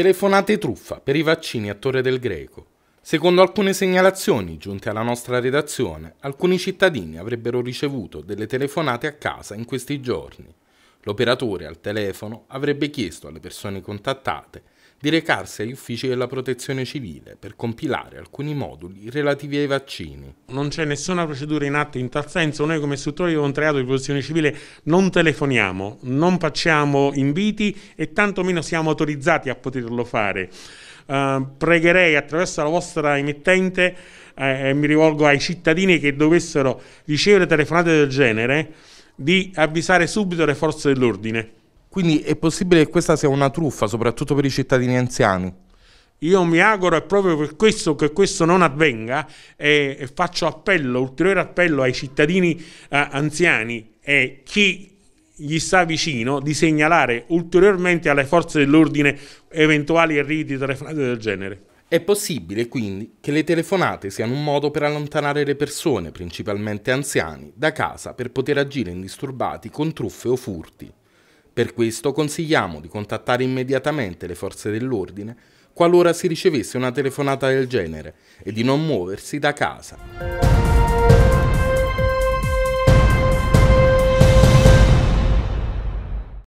Telefonate truffa per i vaccini a Torre del Greco. Secondo alcune segnalazioni giunte alla nostra redazione, alcuni cittadini avrebbero ricevuto delle telefonate a casa in questi giorni. L'operatore al telefono avrebbe chiesto alle persone contattate di recarsi agli uffici della protezione civile per compilare alcuni moduli relativi ai vaccini. Non c'è nessuna procedura in atto in tal senso, noi come istruttori di volontariato di protezione civile non telefoniamo, non facciamo inviti e tantomeno siamo autorizzati a poterlo fare. Uh, pregherei attraverso la vostra emittente eh, e mi rivolgo ai cittadini che dovessero ricevere telefonate del genere di avvisare subito le forze dell'ordine. Quindi è possibile che questa sia una truffa, soprattutto per i cittadini anziani? Io mi auguro è proprio per questo che questo non avvenga e faccio appello, ulteriore appello ai cittadini eh, anziani e chi gli sta vicino di segnalare ulteriormente alle forze dell'ordine eventuali arrivi di telefonate del genere. È possibile quindi che le telefonate siano un modo per allontanare le persone, principalmente anziani, da casa per poter agire indisturbati con truffe o furti. Per questo consigliamo di contattare immediatamente le forze dell'ordine qualora si ricevesse una telefonata del genere e di non muoversi da casa.